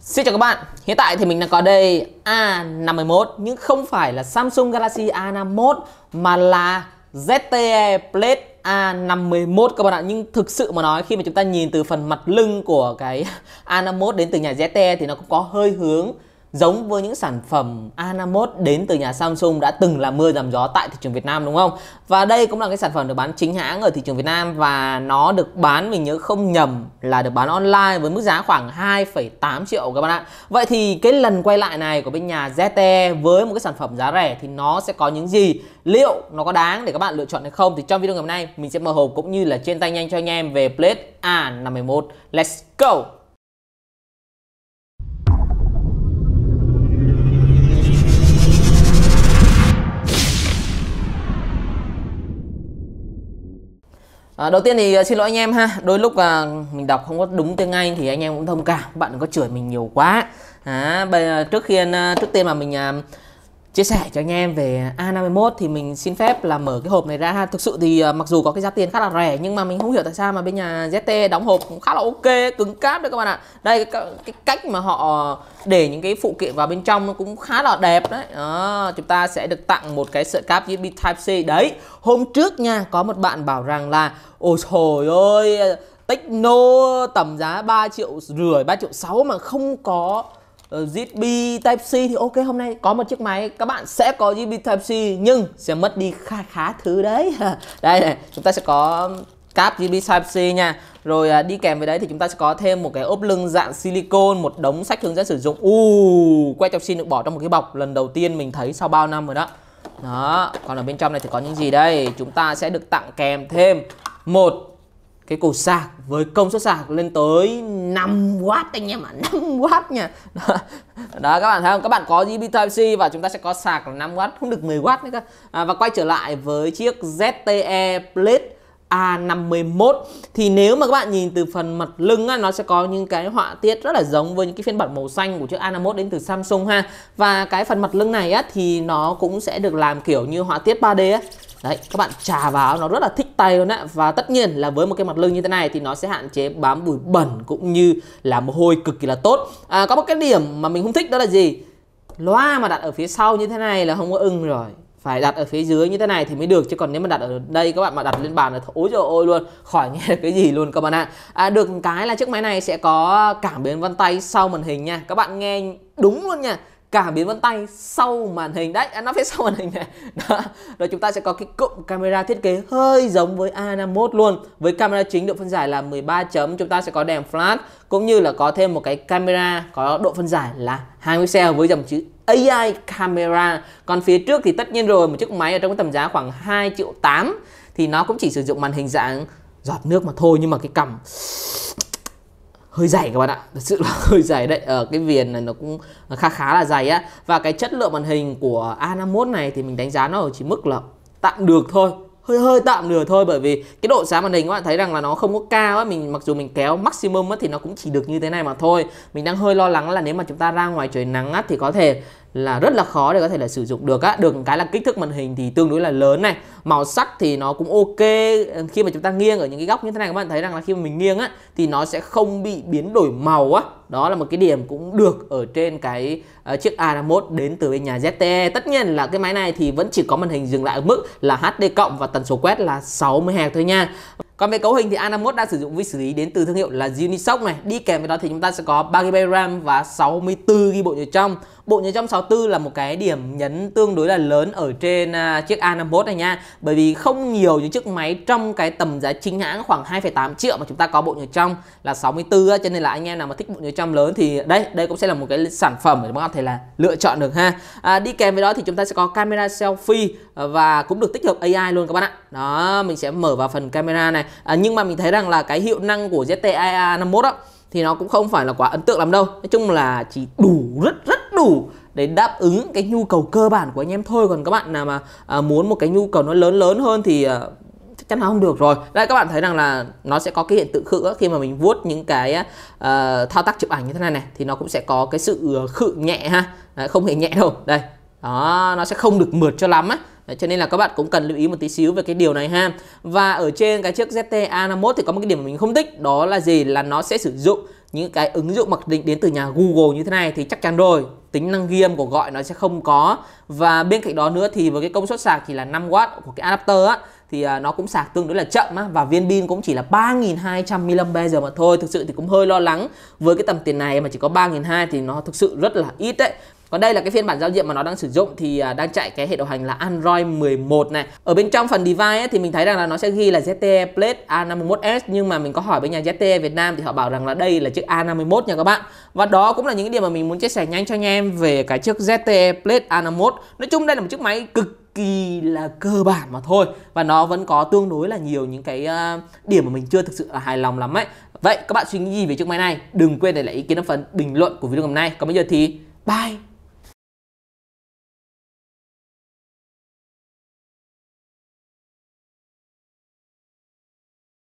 Xin chào các bạn, hiện tại thì mình đang có đây A51 nhưng không phải là Samsung Galaxy A51 mà là ZTE Blade A51 các bạn ạ Nhưng thực sự mà nói khi mà chúng ta nhìn từ phần mặt lưng của cái A51 đến từ nhà ZTE thì nó cũng có hơi hướng giống với những sản phẩm A51 đến từ nhà Samsung đã từng là mưa dầm gió tại thị trường Việt Nam đúng không? Và đây cũng là cái sản phẩm được bán chính hãng ở thị trường Việt Nam và nó được bán mình nhớ không nhầm là được bán online với mức giá khoảng 2,8 triệu các bạn ạ. Vậy thì cái lần quay lại này của bên nhà ZTE với một cái sản phẩm giá rẻ thì nó sẽ có những gì? Liệu nó có đáng để các bạn lựa chọn hay không? Thì trong video ngày hôm nay mình sẽ mở hộp cũng như là trên tay nhanh cho anh em về Blade A51. Let's go! À, đầu tiên thì à, xin lỗi anh em ha đôi lúc à, mình đọc không có đúng tiếng Anh thì anh em cũng thông cảm bạn đừng có chửi mình nhiều quá à, bây, trước khi à, trước tiên mà mình à, chia sẻ cho anh em về A51 thì mình xin phép là mở cái hộp này ra ha. Thực sự thì ờ, mặc dù có cái giá tiền khá là rẻ nhưng mà mình không hiểu tại sao mà bên nhà ZT đóng hộp cũng khá là ok, cứng cáp đấy các bạn ạ. Đây cái, cách mà họ để những cái phụ kiện vào bên trong nó cũng khá là đẹp đấy. Đó, chúng ta sẽ được tặng một cái sợi cáp USB Type C đấy. Hôm trước nha có một bạn bảo rằng là ôi trời ơi Techno tầm giá 3 triệu rưỡi 3 triệu 6 mà không có Ờ, ZB Type C thì ok hôm nay có một chiếc máy các bạn sẽ có ZB Type C nhưng sẽ mất đi khá khá thứ đấy đây này, chúng ta sẽ có cáp ZB Type C nha rồi à, đi kèm với đấy thì chúng ta sẽ có thêm một cái ốp lưng dạng silicon một đống sách hướng dẫn sử dụng u uh, chọc xin được bỏ trong một cái bọc lần đầu tiên mình thấy sau bao năm rồi đó đó còn ở bên trong này thì có những gì đây chúng ta sẽ được tặng kèm thêm một cái cục sạc với công suất sạc lên tới 5W anh em ạ, à, 5W nha. Đó. Đó các bạn thấy không? Các bạn có USB Type-C và chúng ta sẽ có sạc là 5W, không được 10W nữa cơ. À, và quay trở lại với chiếc ZTE Blade A51 thì nếu mà các bạn nhìn từ phần mặt lưng á, nó sẽ có những cái họa tiết rất là giống với những cái phiên bản màu xanh của chiếc A51 đến từ Samsung ha và cái phần mặt lưng này á, thì nó cũng sẽ được làm kiểu như họa tiết 3D á. Đấy, các bạn trà vào nó rất là thích tay luôn á Và tất nhiên là với một cái mặt lưng như thế này thì nó sẽ hạn chế bám bụi bẩn cũng như là mồ hôi cực kỳ là tốt à, Có một cái điểm mà mình không thích đó là gì? Loa mà đặt ở phía sau như thế này là không có ưng rồi phải đặt ở phía dưới như thế này thì mới được chứ còn nếu mà đặt ở đây các bạn mà đặt lên bàn là ôi trời ôi luôn khỏi nghe được cái gì luôn các bạn ạ à, được cái là chiếc máy này sẽ có cảm biến vân tay sau màn hình nha các bạn nghe đúng luôn nha cảm biến vân tay sau màn hình đấy à, nó phía sau màn hình này đó. rồi chúng ta sẽ có cái cụm camera thiết kế hơi giống với A51 luôn với camera chính độ phân giải là 13 chấm chúng ta sẽ có đèn flash cũng như là có thêm một cái camera có độ phân giải là 20 pixel với dòng chữ AI camera còn phía trước thì tất nhiên rồi một chiếc máy ở trong cái tầm giá khoảng 2 triệu 8 thì nó cũng chỉ sử dụng màn hình dạng giọt nước mà thôi nhưng mà cái cầm hơi dày các bạn ạ thật sự là hơi dày đấy ở ờ, cái viền này nó cũng khá khá là dày á và cái chất lượng màn hình của A51 này thì mình đánh giá nó ở chỉ mức là tạm được thôi hơi hơi tạm được thôi bởi vì cái độ sáng màn hình các bạn thấy rằng là nó không có cao á mình mặc dù mình kéo maximum á thì nó cũng chỉ được như thế này mà thôi mình đang hơi lo lắng là nếu mà chúng ta ra ngoài trời nắng á thì có thể là rất là khó để có thể là sử dụng được á được cái là kích thước màn hình thì tương đối là lớn này màu sắc thì nó cũng ok ờ, khi mà chúng ta nghiêng ở những cái góc như thế này các bạn thấy rằng là khi mà mình nghiêng á thì nó sẽ không bị biến đổi màu á đó là một cái điểm cũng được ở trên cái uh, chiếc A51 đến từ bên nhà ZTE tất nhiên là cái máy này thì vẫn chỉ có màn hình dừng lại ở mức là HD cộng và tần số quét là 60 Hz thôi nha còn về cấu hình thì A51 đang sử dụng vi xử lý đến từ thương hiệu là Unisoc này. Đi kèm với đó thì chúng ta sẽ có 3GB RAM và 64GB bộ nhớ trong. Bộ nhớ trong 64 là một cái điểm nhấn tương đối là lớn ở trên à, chiếc A51 này nha. Bởi vì không nhiều những chiếc máy trong cái tầm giá chính hãng khoảng 2,8 triệu mà chúng ta có bộ nhớ trong là 64 cho nên là anh em nào mà thích bộ nhớ trong lớn thì đây, đây cũng sẽ là một cái sản phẩm để chúng ta có thể là lựa chọn được ha. À, đi kèm với đó thì chúng ta sẽ có camera selfie và cũng được tích hợp AI luôn các bạn ạ. Đó, mình sẽ mở vào phần camera này này à, nhưng mà mình thấy rằng là cái hiệu năng của ZTE 51 á thì nó cũng không phải là quá ấn tượng lắm đâu nói chung là chỉ đủ rất rất đủ để đáp ứng cái nhu cầu cơ bản của anh em thôi còn các bạn nào mà à, muốn một cái nhu cầu nó lớn lớn hơn thì à, chắc chắn là không được rồi đây các bạn thấy rằng là nó sẽ có cái hiện tượng khự khi mà mình vuốt những cái uh, thao tác chụp ảnh như thế này này thì nó cũng sẽ có cái sự à, khự nhẹ ha Đấy, không hề nhẹ đâu đây đó nó sẽ không được mượt cho lắm á Đấy, cho nên là các bạn cũng cần lưu ý một tí xíu về cái điều này ha và ở trên cái chiếc ZTE A51 thì có một cái điểm mà mình không thích đó là gì là nó sẽ sử dụng những cái ứng dụng mặc định đến từ nhà Google như thế này thì chắc chắn rồi tính năng ghi âm của gọi nó sẽ không có và bên cạnh đó nữa thì với cái công suất sạc chỉ là 5W của cái adapter á thì à, nó cũng sạc tương đối là chậm á và viên pin cũng chỉ là 3.200 mAh mà thôi thực sự thì cũng hơi lo lắng với cái tầm tiền này mà chỉ có 3.200 thì nó thực sự rất là ít đấy còn đây là cái phiên bản giao diện mà nó đang sử dụng thì à, đang chạy cái hệ điều hành là Android 11 này ở bên trong phần device ấy, thì mình thấy rằng là nó sẽ ghi là ZTE Plate A51s nhưng mà mình có hỏi với nhà ZTE Việt Nam thì họ bảo rằng là đây là chiếc A51 nha các bạn và đó cũng là những cái điểm mà mình muốn chia sẻ nhanh cho anh em về cái chiếc ZTE Plate A51 nói chung đây là một chiếc máy cực kỳ là cơ bản mà thôi và nó vẫn có tương đối là nhiều những cái à, điểm mà mình chưa thực sự là hài lòng lắm ấy vậy các bạn suy nghĩ gì về chiếc máy này đừng quên để lại ý kiến ở phần bình luận của video ngày hôm nay còn bây giờ thì bye